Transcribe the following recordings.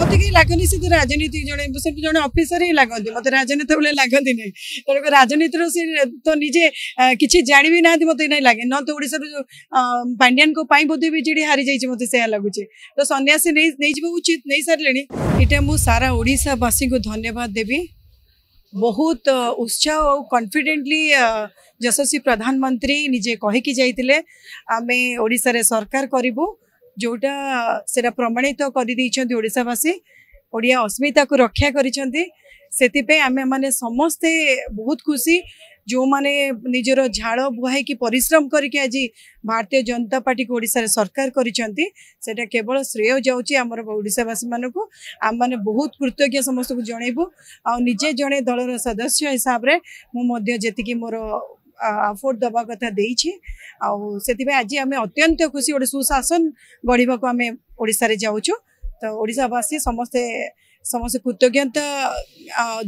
मत लगनी सी राजनीति जन जन अफिसर ही लगती मत राजनीत बोले लगती नहीं राजनीतिर सी तो निजे किसी जाणी भी ना मत ना लगे नड़शार जो पांडियान बोध विजे हारी जाइए मत से तो सन्यासी उचित सारे ये मुझे सारा ओडावासी को धन्यवाद देवी बहुत उत्साह और कन्फिडेन्टली यशस्वी प्रधानमंत्री निजे कहीकि जाते सरकार करूँ ଯେଉଁଟା ସେଇଟା ପ୍ରମାଣିତ କରିଦେଇଛନ୍ତି ଓଡ଼ିଶାବାସୀ ଓଡ଼ିଆ ଅସ୍ମିତାକୁ ରକ୍ଷା କରିଛନ୍ତି ସେଥିପାଇଁ ଆମେମାନେ ସମସ୍ତେ ବହୁତ ଖୁସି ଯେଉଁମାନେ ନିଜର ଝାଳ ବୁହାଇକି ପରିଶ୍ରମ କରିକି ଆଜି ଭାରତୀୟ ଜନତା ପାର୍ଟିକୁ ଓଡ଼ିଶାରେ ସରକାର କରିଛନ୍ତି ସେଇଟା କେବଳ ଶ୍ରେୟ ଯାଉଛି ଆମର ଓଡ଼ିଶାବାସୀମାନଙ୍କୁ ଆମେମାନେ ବହୁତ କୃତଜ୍ଞ ସମସ୍ତଙ୍କୁ ଜଣେଇବୁ ଆଉ ନିଜେ ଜଣେ ଦଳର ସଦସ୍ୟ ହିସାବରେ ମୁଁ ମଧ୍ୟ ଯେତିକି ମୋର ଆଫୋର୍ଡ ଦେବା କଥା ଦେଇଛି ଆଉ ସେଥିପାଇଁ ଆଜି ଆମେ ଅତ୍ୟନ୍ତ ଖୁସି ଗୋଟେ ସୁଶାସନ ଗଢ଼ିବାକୁ ଆମେ ଓଡ଼ିଶାରେ ଯାଉଛୁ ତ ଓଡ଼ିଶାବାସୀ ସମସ୍ତେ ସମସ୍ତେ କୃତଜ୍ଞତା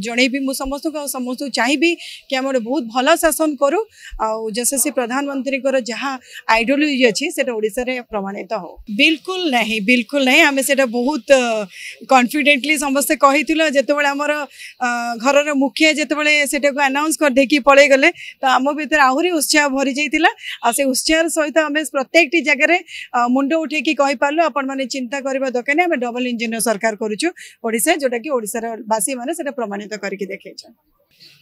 ଜଣେଇବି ମୁଁ ସମସ୍ତଙ୍କୁ ଆଉ ସମସ୍ତଙ୍କୁ ଚାହିଁବି କି ଆମେ ଗୋଟେ ବହୁତ ଭଲ ଶାସନ କରୁ ଆଉ ଯଶସ୍ୱୀ ପ୍ରଧାନମନ୍ତ୍ରୀଙ୍କର ଯାହା ଆଇଡିଓଲୋଜି ଅଛି ସେଇଟା ଓଡ଼ିଶାରେ ପ୍ରମାଣିତ ହଉ ବିଲକୁଲ ନାହିଁ ବିଲକୁଲ ନାହିଁ ଆମେ ସେଇଟା ବହୁତ କନଫିଡେଣ୍ଟଲି ସମସ୍ତେ କହିଥିଲୁ ଯେତେବେଳେ ଆମର ଘରର ମୁଖିଆ ଯେତେବେଳେ ସେଟାକୁ ଆନାଉନ୍ସ କରିଦେଇକି ପଳେଇ ଗଲେ ତ ଆମ ଭିତରେ ଆହୁରି ଉତ୍ସାହ ଭରିଯାଇଥିଲା ଆଉ ସେ ଉତ୍ସାହର ସହିତ ଆମେ ପ୍ରତ୍ୟେକଟି ଜାଗାରେ ମୁଣ୍ଡ ଉଠେଇକି କହିପାରିଲୁ ଆପଣମାନେ ଚିନ୍ତା କରିବା ଦରକାର ନାହିଁ ଆମେ ଡବଲ ଇଞ୍ଜିନିୟର ସରକାର କରୁଛୁ ଓଡ଼ିଶା ଓଡ଼ିଶା ଯେଉଁଟାକି ଓଡ଼ିଶାର ବାସୀମାନେ ସେଟା ପ୍ରମାଣିତ କରିକି ଦେଖେଇଛନ୍ତି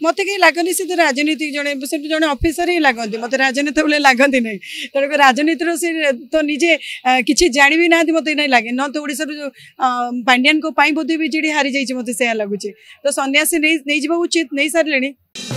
ମୋତେ କେହି ଲାଗନ୍ତି ସେ ତ ରାଜନୀତି ଜଣେ ସେ ଜଣେ ଅଫିସର ହିଁ ଲାଗନ୍ତି ମୋତେ ରାଜନେତା ବେଳେ ଲାଗନ୍ତି ନାହିଁ ତେଣୁ ରାଜନୀତିର ସେ ତ ନିଜେ କିଛି ଜାଣିବି ନାହାନ୍ତି ମୋତେ ନାହିଁ ଲାଗେ ନ ତ ଓଡ଼ିଶାରୁ ଯେଉଁ ପାଣ୍ଡିଆନଙ୍କ ପାଇଁ ବୋଧେ ବିଜେଡ଼ି ହାରିଯାଇଛି ମୋତେ ସେୟା ଲାଗୁଛି ତ ସନ୍ନ୍ୟାସୀ ନେଇ ନେଇଯିବା ଉଚିତ ନେଇସାରିଲେଣି